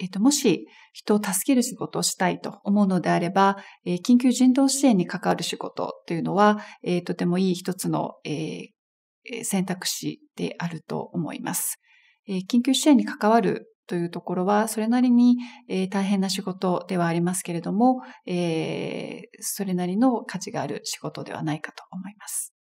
えっと、もし人を助ける仕事をしたいと思うのであれば、えー、緊急人道支援に関わる仕事というのは、えー、とてもいい一つの、えー、選択肢であると思います。えー、緊急支援に関わるというところは、それなりに、えー、大変な仕事ではありますけれども、えー、それなりの価値がある仕事ではないかと思います。